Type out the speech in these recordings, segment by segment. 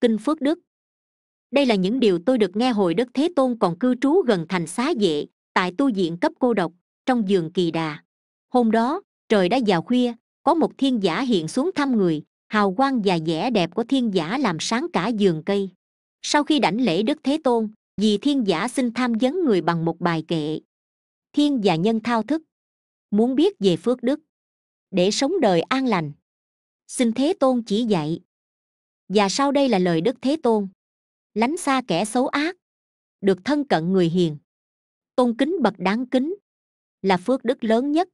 kinh phước đức đây là những điều tôi được nghe hồi đức thế tôn còn cư trú gần thành xá vệ tại tu viện cấp cô độc trong giường kỳ đà hôm đó trời đã vào khuya có một thiên giả hiện xuống thăm người hào quang và vẻ đẹp của thiên giả làm sáng cả giường cây sau khi đảnh lễ đức thế tôn vì thiên giả xin tham vấn người bằng một bài kệ thiên và nhân thao thức muốn biết về phước đức để sống đời an lành xin thế tôn chỉ dạy và sau đây là lời đức thế tôn lánh xa kẻ xấu ác được thân cận người hiền tôn kính bậc đáng kính là phước đức lớn nhất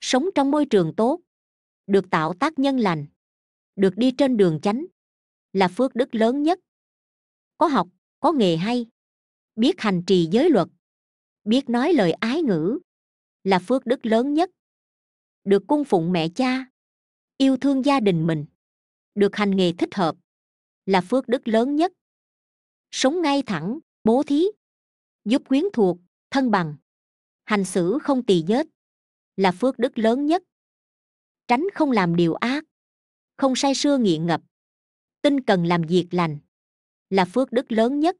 sống trong môi trường tốt được tạo tác nhân lành được đi trên đường chánh là phước đức lớn nhất có học có nghề hay biết hành trì giới luật biết nói lời ái ngữ là phước đức lớn nhất được cung phụng mẹ cha yêu thương gia đình mình được hành nghề thích hợp là phước đức lớn nhất sống ngay thẳng bố thí giúp quyến thuộc thân bằng hành xử không tỳ vết là phước đức lớn nhất tránh không làm điều ác không say sưa nghiện ngập tinh cần làm việc lành là phước đức lớn nhất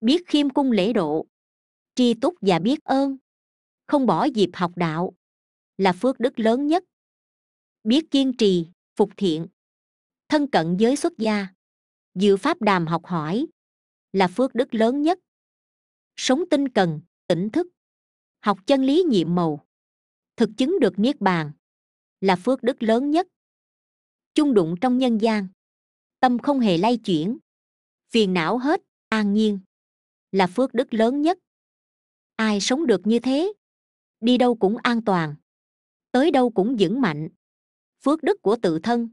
biết khiêm cung lễ độ tri túc và biết ơn không bỏ dịp học đạo là phước đức lớn nhất biết kiên trì phục thiện thân cận giới xuất gia dự pháp đàm học hỏi là phước đức lớn nhất sống tinh cần tỉnh thức học chân lý nhiệm màu thực chứng được niết bàn là phước đức lớn nhất chung đụng trong nhân gian tâm không hề lay chuyển phiền não hết an nhiên là phước đức lớn nhất ai sống được như thế đi đâu cũng an toàn tới đâu cũng vững mạnh phước đức của tự thân